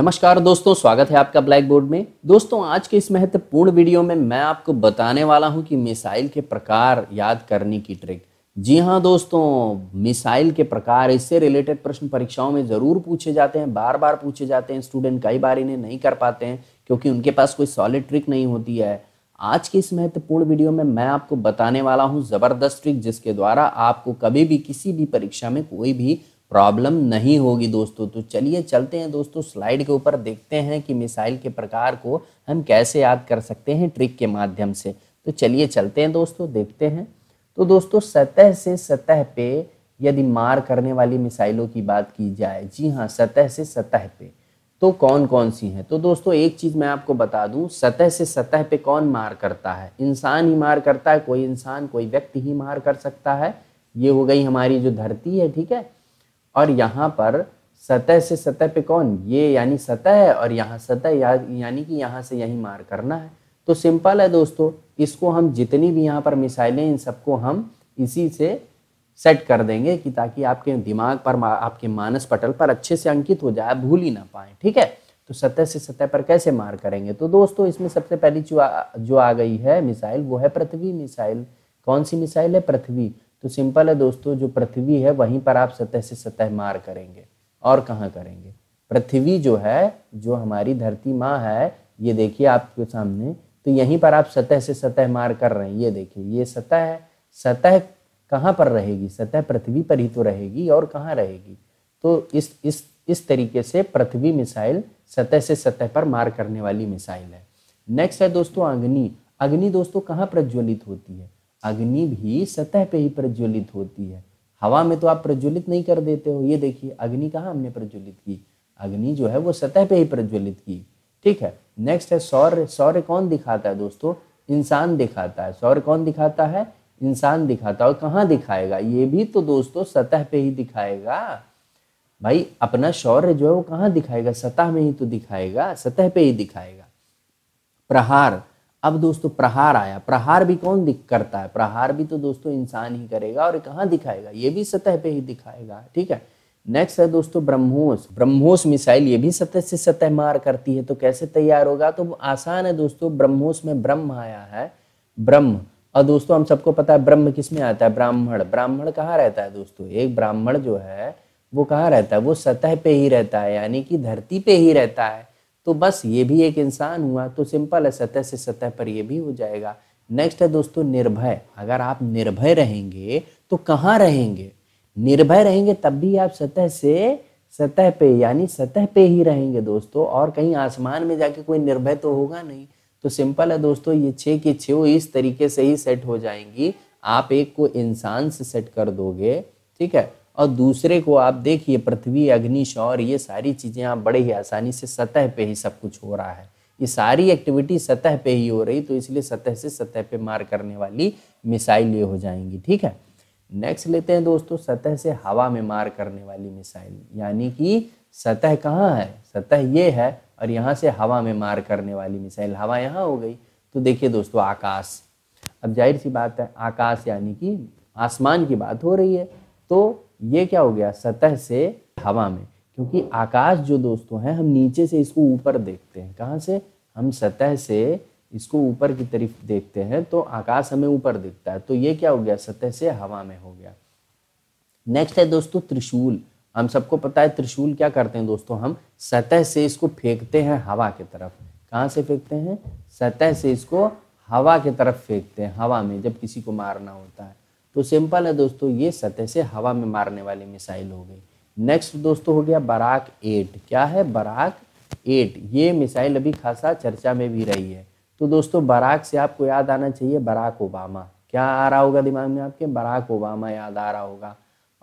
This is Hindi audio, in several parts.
नमस्कार दोस्तों स्वागत है आपका ब्लैक बोर्ड में दोस्तों आज के इस महत्वपूर्ण वीडियो में मैं आपको बताने वाला हूं कि मिसाइल के प्रकार याद करने की ट्रिक जी हां दोस्तों मिसाइल के प्रकार इससे रिलेटेड प्रश्न परीक्षाओं में ज़रूर पूछे जाते हैं बार बार पूछे जाते हैं स्टूडेंट कई बार इन्हें नहीं कर पाते हैं क्योंकि उनके पास कोई सॉलिड ट्रिक नहीं होती है आज के इस महत्वपूर्ण वीडियो में मैं आपको बताने वाला हूँ ज़बरदस्त ट्रिक जिसके द्वारा आपको कभी भी किसी भी परीक्षा में कोई भी प्रॉब्लम नहीं होगी दोस्तों तो चलिए चलते हैं दोस्तों स्लाइड के ऊपर देखते हैं कि मिसाइल के प्रकार को हम कैसे याद कर सकते हैं ट्रिक के माध्यम से तो चलिए चलते हैं दोस्तों देखते हैं तो दोस्तों सतह से सतह पे यदि मार करने वाली मिसाइलों की बात की जाए जी हाँ सतह से सतह पे तो कौन कौन सी हैं तो दोस्तों एक चीज़ मैं आपको बता दूं सतह से सतह पे कौन मार करता है इंसान ही मार करता है कोई इंसान कोई व्यक्ति ही मार कर सकता है ये हो गई हमारी जो धरती है ठीक है और यहाँ पर सतह से सतह पे कौन ये यानी सतह है और यहाँ सतह या, यानी कि यहाँ से यही मार करना है तो सिंपल है दोस्तों इसको हम जितनी भी यहाँ पर मिसाइलें इन सबको हम इसी से सेट कर देंगे कि ताकि आपके दिमाग पर आपके मानस पटल पर अच्छे से अंकित हो जाए भूल ही ना पाए ठीक है तो सतह से सतह पर कैसे मार करेंगे तो दोस्तों इसमें सबसे पहली जो आ, जो आ गई है मिसाइल वो है पृथ्वी मिसाइल कौन सी मिसाइल है पृथ्वी तो सिंपल है दोस्तों जो पृथ्वी है वहीं पर आप सतह से सतह मार करेंगे और कहाँ करेंगे पृथ्वी जो है जो हमारी धरती माँ है ये देखिए आपके सामने तो यहीं पर आप सतह से सतह मार कर रहे हैं ये देखिए ये सतह है सतह कहाँ पर रहेगी सतह पृथ्वी पर ही तो रहेगी और कहाँ रहेगी तो इस इस इस तरीके से पृथ्वी मिसाइल सतह से सतह पर मार करने वाली मिसाइल है नेक्स्ट है दोस्तों अग्नि अग्नि दोस्तों कहाँ प्रज्वलित होती है अग्नि भी सतह पे ही प्रज्वलित होती है हवा में तो आप प्रज्वलित नहीं कर देते हो ये देखिए अग्नि कहाँ हमने प्रज्वलित की अग्नि जो है वो सतह पे ही प्रज्वलित की ठीक है नेक्स्ट है सौर्य सौर्य कौन दिखाता है दोस्तों इंसान दिखाता है सौर्य कौन दिखाता है इंसान दिखाता है और कहाँ दिखाएगा ये भी तो दोस्तों सतह पे ही दिखाएगा भाई अपना शौर्य जो है वो कहाँ दिखाएगा सतह में ही तो दिखाएगा सतह पे ही दिखाएगा प्रहार अब दोस्तों प्रहार आया प्रहार भी कौन दिख करता है प्रहार भी तो दोस्तों इंसान ही करेगा और कहाँ दिखाएगा ये भी सतह पे ही दिखाएगा ठीक है नेक्स्ट है दोस्तों ब्रह्मोस ब्रह्मोस मिसाइल ये भी सतह से सतह मार करती है तो कैसे तैयार होगा तो आसान है दोस्तों ब्रह्मोस में ब्रह्म आया है ब्रह्म और दोस्तों हम सबको पता है ब्रह्म किस में आता है ब्राह्मण ब्राह्मण कहाँ रहता है दोस्तों एक ब्राह्मण जो है वो कहाँ रहता है वो सतह पे ही रहता है यानी कि धरती पे ही रहता है तो बस ये भी एक इंसान हुआ तो सिंपल है सतह से सतह पर ये भी हो जाएगा नेक्स्ट है दोस्तों निर्भय अगर आप निर्भय रहेंगे तो कहाँ रहेंगे निर्भय रहेंगे तब भी आप सतह से सतह पे यानी सतह पे ही रहेंगे दोस्तों और कहीं आसमान में जाके कोई निर्भय तो होगा नहीं तो सिंपल है दोस्तों ये छः की छः इस तरीके से ही सेट हो जाएंगी आप एक को इंसान से सेट कर दोगे ठीक है और दूसरे को आप देखिए पृथ्वी अग्नि शौर ये सारी चीज़ें आप बड़े ही आसानी से सतह पे ही सब कुछ हो रहा है ये सारी एक्टिविटी सतह पे ही हो रही तो इसलिए सतह से सतह पे मार करने वाली मिसाइल ये हो जाएंगी ठीक है नेक्स्ट लेते हैं दोस्तों सतह से हवा में मार करने वाली मिसाइल यानी कि सतह कहाँ है सतह ये है और यहाँ से हवा में मार करने वाली मिसाइल हवा यहाँ हो गई तो देखिए दोस्तों आकाश अब जाहिर सी बात है आकाश यानी कि आसमान की बात हो रही है तो ये क्या हो गया सतह से हवा में क्योंकि आकाश जो दोस्तों है हम नीचे से इसको ऊपर देखते हैं कहाँ से हम सतह से इसको ऊपर की तरफ देखते हैं तो आकाश हमें ऊपर दिखता है तो ये क्या हो गया सतह से हवा में हो गया नेक्स्ट है दोस्तों त्रिशूल हम सबको पता है त्रिशूल क्या करते हैं दोस्तों हम सतह से इसको फेंकते हैं हवा की तरफ कहाँ से फेंकते हैं सतह से इसको हवा की तरफ फेंकते हैं हवा में जब किसी को मारना होता है तो सिंपल है दोस्तों ये सतह से हवा में मारने वाली मिसाइल हो गई नेक्स्ट दोस्तों हो गया बराक एट क्या है बराक एट ये मिसाइल अभी खासा चर्चा में भी रही है तो दोस्तों बराक से आपको याद आना चाहिए बराक ओबामा क्या आ रहा होगा दिमाग में आपके बराक ओबामा याद आ रहा होगा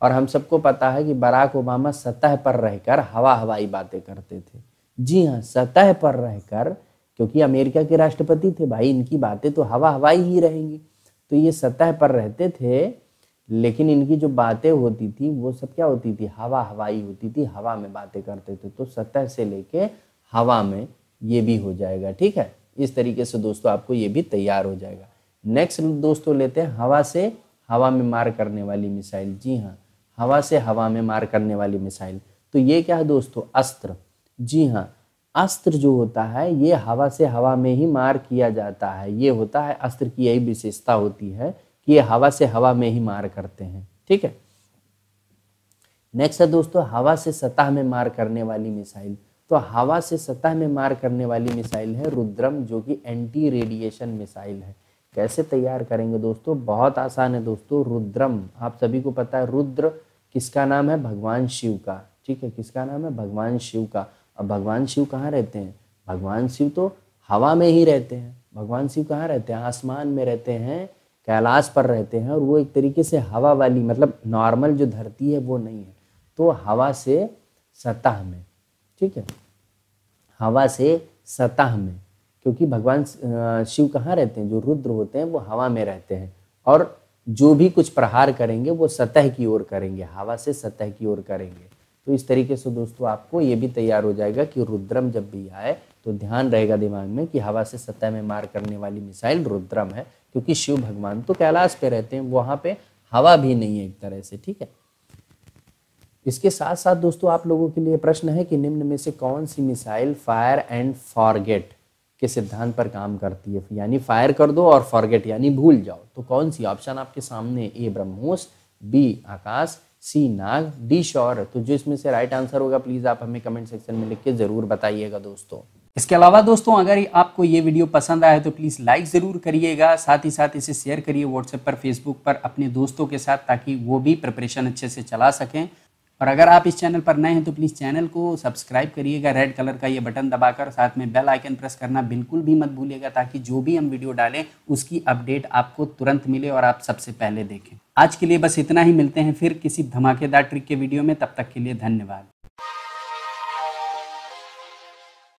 और हम सबको पता है कि बराक ओबामा सतह पर रहकर हवा हवाई बातें करते थे जी हाँ सतह पर रहकर क्योंकि अमेरिका के राष्ट्रपति थे भाई इनकी बातें तो हवा हवाई ही रहेंगी तो ये सतह पर रहते थे लेकिन इनकी जो बातें होती थी वो सब क्या होती थी हवा हवाई होती थी हवा में बातें करते थे तो सतह से लेके हवा में ये भी हो जाएगा ठीक है इस तरीके से दोस्तों आपको ये भी तैयार हो जाएगा नेक्स्ट दोस्तों लेते हैं हवा से हवा में मार करने वाली मिसाइल जी हाँ हवा से हवा में मार करने वाली मिसाइल तो ये क्या है दोस्तों अस्त्र जी हाँ अस्त्र जो होता है ये हवा से हवा में ही मार किया जाता है ये होता है अस्त्र की यही विशेषता होती है कि ये हवा से हवा में ही मार करते हैं ठीक है नेक्स्ट है दोस्तों हवा से सतह में मार करने वाली मिसाइल तो हवा से सतह में मार करने वाली मिसाइल है रुद्रम जो कि एंटी रेडिएशन मिसाइल है कैसे तैयार करेंगे दोस्तों बहुत आसान है दोस्तों रुद्रम आप सभी को पता है रुद्र किसका नाम है भगवान शिव का ठीक है किसका नाम है भगवान शिव का अब भगवान शिव कहाँ रहते हैं भगवान शिव तो हवा में ही रहते हैं भगवान शिव कहाँ रहते हैं आसमान में रहते हैं कैलाश पर रहते हैं और वो एक तरीके से हवा वाली मतलब नॉर्मल जो धरती है वो नहीं है तो हवा से सतह में ठीक है हवा से सतह में क्योंकि भगवान शिव कहाँ रहते हैं जो रुद्र होते हैं वो हवा में रहते हैं और जो भी कुछ प्रहार करेंगे वो सतह की ओर करेंगे हवा से सतह की ओर करेंगे तो इस तरीके से दोस्तों आपको ये भी तैयार हो जाएगा कि रुद्रम जब भी आए तो ध्यान रहेगा दिमाग में कि हवा से सतह में मार करने वाली मिसाइल रुद्रम है क्योंकि शिव भगवान तो कैलाश पे रहते हैं वहाँ पे हवा भी नहीं है एक तरह से ठीक है इसके साथ साथ दोस्तों आप लोगों के लिए प्रश्न है कि निम्न में से कौन सी मिसाइल फायर एंड फॉरगेट के सिद्धांत पर काम करती है यानी फायर कर दो और फॉरगेट यानी भूल जाओ तो कौन सी ऑप्शन आपके सामने A BrahMos B Akash C Nag D sure तो जो इसमें से राइट आंसर होगा प्लीज़ आप हमें कमेंट सेक्शन में लिख के ज़रूर बताइएगा दोस्तों इसके अलावा दोस्तों अगर आपको ये वीडियो पसंद आया तो प्लीज़ लाइक ज़रूर करिएगा साथ ही साथ इसे शेयर करिए व्हाट्सएप पर फेसबुक पर अपने दोस्तों के साथ ताकि वो भी प्रिपरेशन अच्छे से चला सकें और अगर आप इस चैनल पर नए हैं तो प्लीज़ चैनल को सब्सक्राइब करिएगा रेड कलर का ये बटन दबाकर साथ में बेल आइकन प्रेस करना बिल्कुल भी मत भूलिएगा ताकि जो भी हम वीडियो डालें उसकी अपडेट आपको तुरंत मिले और आप सबसे पहले देखें आज के लिए बस इतना ही मिलते हैं फिर किसी धमाकेदार ट्रिक के वीडियो में तब तक के लिए धन्यवाद